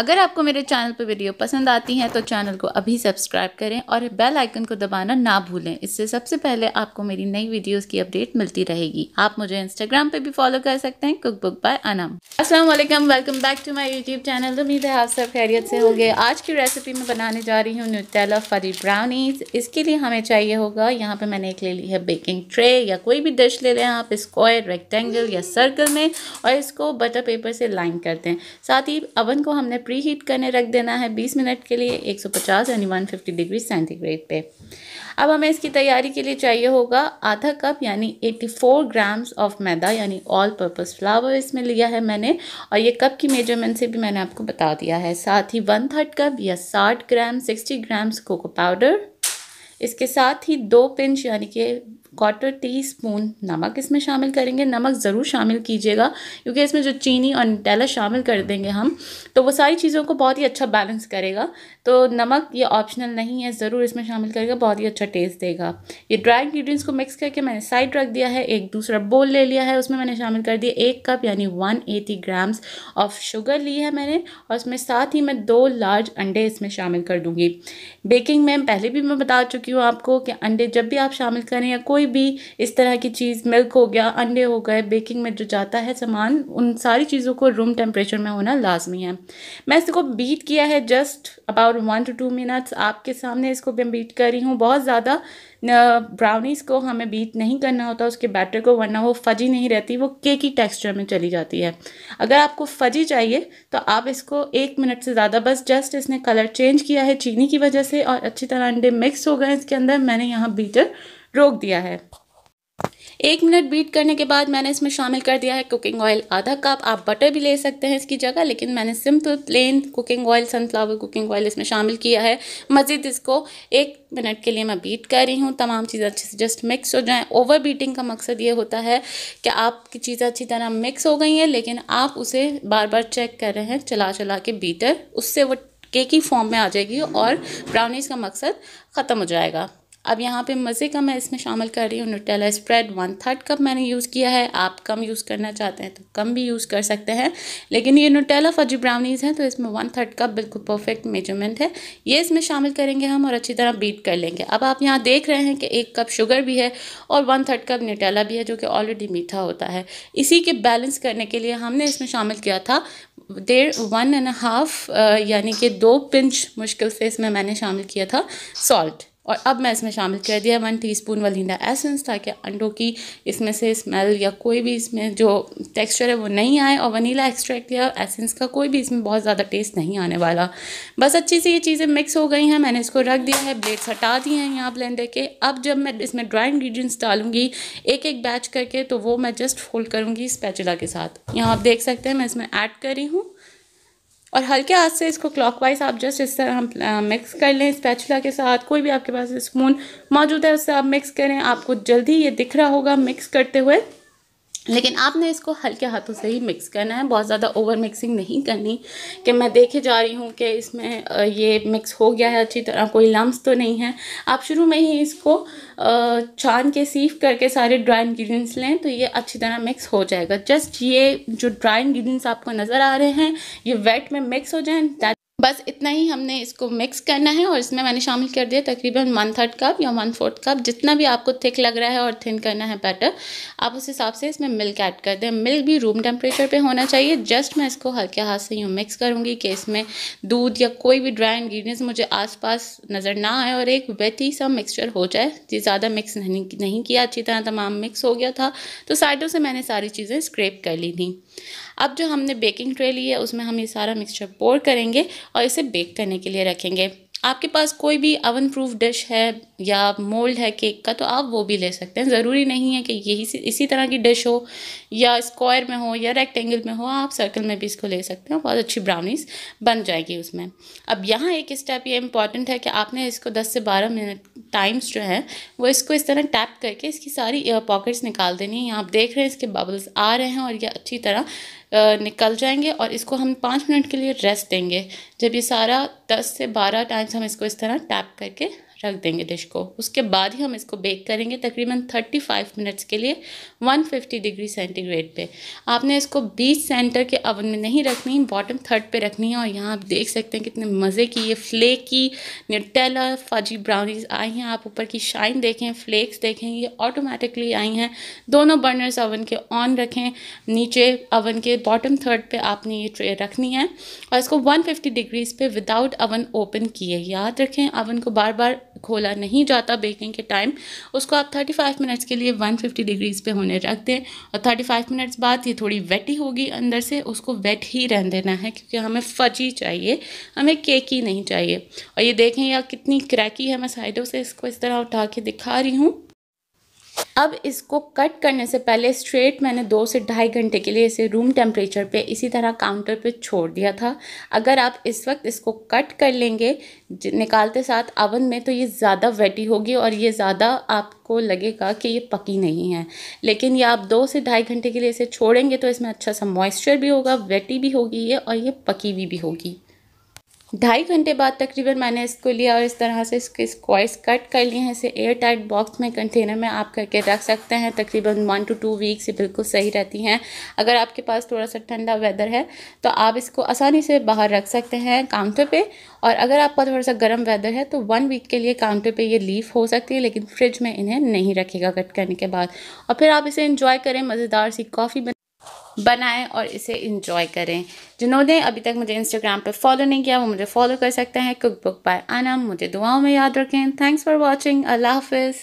अगर आपको मेरे चैनल पर वीडियो पसंद आती हैं तो चैनल को अभी सब्सक्राइब करें और बेल आइकन को दबाना ना भूलें इससे सबसे पहले आपको मेरी नई वीडियोस की अपडेट मिलती रहेगी आप मुझे इंस्टाग्राम पे भी फॉलो कर सकते हैं cook book by Anam Aslam welcome back to my YouTube channel उम्मीद है आप सब खैरियत से होंगे आज की रेसिपी में बनाने जा रही हूँ न्यूटेला फरी ब्राउनीज इसके लिए हमें चाहिए होगा यहाँ पर मैंने एक ले ली है बेकिंग ट्रे या कोई भी डिश ले लें आप स्क्वायर रेक्टेंगल या सर्कल में और इसको बटर पेपर से लाइन करते हैं साथ ही अवन को हमने हमें प्री हीट करने रख देना है 20 मिनट के लिए 150 यानी 150 डिग्री सेंटीग्रेड पे अब हमें इसकी तैयारी के लिए चाहिए होगा आधा कप यानी 84 ग्राम्स ऑफ मैदा यानी ऑल पर्पज़ फ्लावर इसमें लिया है मैंने और ये कप की मेजरमेंट से भी मैंने आपको बता दिया है साथ ही वन थर्ड कप या साठ gram sixty grams cocoa powder इसके साथ ही दो पिंच यानी कि क्वार्टर टी स्पून नमक इसमें शामिल करेंगे नमक ज़रूर शामिल कीजिएगा क्योंकि इसमें जो चीनी और नटेला शामिल कर देंगे हम तो वो सारी चीज़ों को बहुत ही अच्छा बैलेंस करेगा तो नमक ये ऑप्शनल नहीं है ज़रूर इसमें शामिल करेगा बहुत ही अच्छा टेस्ट देगा ये ड्राई इंग्रीडियंट्स को मिक्स करके मैंने साइड रख दिया है एक दूसरा बोल ले लिया है उसमें मैंने शामिल कर दिया एक कप यानी one eighty grams of sugar ली है मैंने और उसमें साथ ही मैं दो लार्ज अंडे इसमें शामिल कर दूँगी बेकिंग में पहले भी मैं बता चुकी हूँ आपको कि अंडे जब भी आप शामिल करें या कोई कोई भी इस तरह की चीज़ मिल्क हो गया अंडे हो गए बेकिंग में जो जाता है सामान उन सारी चीज़ों को रूम टेम्परेचर में होना लाजमी है मैं इसको बीट किया है just about one to two minutes आपके सामने इसको मैं बीट कर रही हूँ बहुत ज़्यादा ब्राउनीज़ को हमें बीट नहीं करना होता उसके बैटर को वरना वो फजी नहीं रहती वो केक ही टेक्सचर में चली जाती है अगर आपको फजी चाहिए तो आप इसको एक मिनट से ज़्यादा बस जस्ट इसने कलर चेंज किया है चीनी की वजह से और अच्छी तरह अंडे मिक्स हो गए इसके अंदर मैंने यहाँ बीटर रोक दिया है एक मिनट बीट करने के बाद मैंने इसमें शामिल कर दिया है कुकिंग ऑयल आधा कप आप बटर भी ले सकते हैं इसकी जगह लेकिन मैंने simple plain cooking oil sunflower cooking oil इसमें शामिल किया है मज़ीद इसको एक मिनट के लिए मैं बीट कर रही हूँ तमाम चीज़ें अच्छे से जस्ट मिक्स हो जाएँ ओवर बीटिंग का मकसद ये होता है कि आपकी चीज़ें अच्छी तरह मिक्स हो गई हैं लेकिन आप उसे बार बार चेक कर रहे हैं चला चला के बीटर उससे वो केकी फॉर्म में आ जाएगी और ब्राउनीज़ का मकसद ख़त्म हो जाएगा अब यहाँ पे मज़े का मैं इसमें शामिल कर रही हूँ Nutella spread one third cup मैंने यूज़ किया है आप कम यूज़ करना चाहते हैं तो कम भी यूज़ कर सकते हैं लेकिन ये न्यूटेला फजी ब्राउनीज़ हैं तो इसमें वन थर्ड कप बिल्कुल परफेक्ट मेजरमेंट है ये इसमें शामिल करेंगे हम और अच्छी तरह बीट कर लेंगे अब आप यहाँ देख रहे हैं कि एक कप शुगर भी है और वन थर्ड कप न्यूटेला भी है जो कि ऑलरेडी मीठा होता है इसी के बैलेंस करने के लिए हमने इसमें शामिल किया था डेढ़ वन एंड हाफ यानी कि दो पिंच मुश्किल से इसमें मैंने शामिल किया था सॉल्ट और अब मैं इसमें शामिल कर दिया वन टीस्पून वलिंदा एसेंस ताकि अंडों की इसमें से स्मेल या कोई भी इसमें जो टेक्सचर है वो नहीं आए और वनीला एक्सट्रैक्ट या एसेंस का कोई भी इसमें बहुत ज़्यादा टेस्ट नहीं आने वाला बस अच्छी सी ये चीज़ें मिक्स हो गई हैं मैंने इसको रख दिया है ब्लेड्स हटा दिए हैं यहाँ ब्लेंडर के अब जब मैं इसमें ड्राई इन्ग्रीडियंट्स डालूंगी एक एक बैच करके तो वो मैं जस्ट फोल्ड करूँगी स्पैचुला के साथ यहाँ आप देख सकते हैं मैं इसमें ऐड करी हूँ और हल्के हाथ से इसको क्लॉकवाइज आप जस्ट इस तरह हम मिक्स कर लें स्पैचुला के साथ कोई भी आपके पास स्पून मौजूद है उससे आप मिक्स करें आपको जल्दी ये दिख रहा होगा मिक्स करते हुए लेकिन आपने इसको हल्के हाथों से ही मिक्स करना है बहुत ज़्यादा ओवर मिक्सिंग नहीं करनी कि मैं देखे जा रही हूँ कि इसमें ये मिक्स हो गया है अच्छी तरह कोई लम्स तो नहीं है आप शुरू में ही इसको छान के सीफ करके सारे ड्राई इन्ग्रीडियंट्स लें तो ये अच्छी तरह मिक्स हो जाएगा जस्ट ये जो ड्राई इन्ग्रीडियंट्स आपको नज़र आ रहे हैं ये वेट में मिक्स हो जाए बस इतना ही हमने इसको मिक्स करना है और इसमें मैंने शामिल कर दिया तकरीबन वन थर्ड कप या वन फोर्थ कप जितना भी आपको थिक लग रहा है और थिन करना है बैटर आप उस हिसाब से इसमें मिल्क ऐड कर दें मिल्क भी रूम टेम्परेचर पे होना चाहिए जस्ट मैं इसको हल्के हाथ से यूँ मिक्स करूँगी कि इसमें दूध या कोई भी ड्राई इन्ग्रीडियंट्स मुझे पास नज़र ना आए और एक वेट ही सा मिक्सचर हो जाए जी ज़्यादा मिक्स नहीं, नहीं किया अच्छी तरह तमाम मिक्स हो गया था तो साइडों से मैंने सारी चीज़ें स्क्रेप कर ली थी अब जो हमने बेकिंग ट्रे ली है उसमें हम ये सारा मिक्सचर पोर करेंगे और इसे बेक करने के लिए रखेंगे आपके पास कोई भी अवन प्रूफ डिश है या मोल्ड है केक का तो आप वो भी ले सकते हैं ज़रूरी नहीं है कि यही इसी तरह की डिश हो या स्क्वायर में हो या रेक्टेंगल में हो आप सर्कल में भी इसको ले सकते हैं बहुत अच्छी ब्राउनीज बन जाएगी उसमें अब यहाँ एक स्टेप ये इंपॉर्टेंट है कि आपने इसको 10 से 12 मिनट टाइम्स जो है वो इसको इस तरह टैप करके इसकी सारी पॉकेट्स निकाल देनी है यहाँ आप देख रहे हैं इसके बबल्स आ रहे हैं और ये अच्छी तरह निकल जाएंगे और इसको हम पाँच मिनट के लिए रेस्ट देंगे जब ये सारा दस से बारह टाइम्स हम इसको इस तरह टैप करके रख देंगे डिश को उसके बाद ही हम इसको बेक करेंगे तकरीबन 35 मिनट्स के लिए 150 डिग्री सेंटीग्रेड पे आपने इसको बीच सेंटर के अवन में नहीं रखनी बॉटम थर्ड पे रखनी है और यहाँ आप देख सकते हैं कितने मज़े की ये फ्लेक की न्यूटेला फजी ब्राउनीज आई हैं आप ऊपर की शाइन देखें फ्लेक्स देखें ये ऑटोमेटिकली आई हैं दोनों बर्नर्स अवन के ऑन रखें नीचे अवन के बॉटम थर्ड पर आपने ये ट्रे रखनी है और इसको वन डिग्रीज़ पे विदाउट अवन ओपन किए याद रखें अवन को बार बार खोला नहीं जाता बेकिंग के टाइम उसको आप 35 मिनट्स के लिए 150 डिग्रीज़ पे होने रख दें और 35 मिनट्स बाद ये थोड़ी वेट ही होगी अंदर से उसको वेट ही रहने देना है क्योंकि हमें फजी चाहिए हमें केक ही नहीं चाहिए और ये देखें या कितनी क्रैकी है मैं साइडों से इसको इस तरह उठा के दिखा रही हूँ अब इसको कट करने से पहले स्ट्रेट मैंने दो से ढाई घंटे के लिए इसे रूम टेम्परेचर पे इसी तरह काउंटर पे छोड़ दिया था अगर आप इस वक्त इसको कट कर लेंगे निकालते साथ अवन में तो ये ज़्यादा वेटी होगी और ये ज़्यादा आपको लगेगा कि ये पकी नहीं है लेकिन ये आप दो से ढाई घंटे के लिए इसे छोड़ेंगे तो इसमें अच्छा सा मॉइस्चर भी होगा वेटी भी होगी ये और ये पकी हुई भी, भी होगी ढाई घंटे बाद तकरीबन मैंने इसको लिया और इस तरह से इसके स्क्वाइस कट कर लिए हैं इसे एयर टाइट बॉक्स में कंटेनर में आप करके रख सकते हैं तकरीबन वन टू टू वीक्स ये बिल्कुल सही रहती हैं अगर आपके पास थोड़ा सा ठंडा वेदर है तो आप इसको आसानी से बाहर रख सकते हैं काउंटर पर और अगर आपका थोड़ा सा गर्म वेदर है तो वन वीक के लिए काउंटर पर यह लीफ हो सकती है लेकिन फ्रिज में इन्हें नहीं रखेगा कट करने के बाद और फिर आप इसे इंजॉय करें मज़ेदार सी कॉफ़ी बनाएं और इसे इंजॉय करें जिन्होंने अभी तक मुझे इंस्टाग्राम पर फॉलो नहीं किया वो मुझे फॉलो कर सकते हैं कुक बुक बाय आनम मुझे दुआओं में याद रखें थैंक्स फॉर वॉचिंग अल्लाह हाफिज़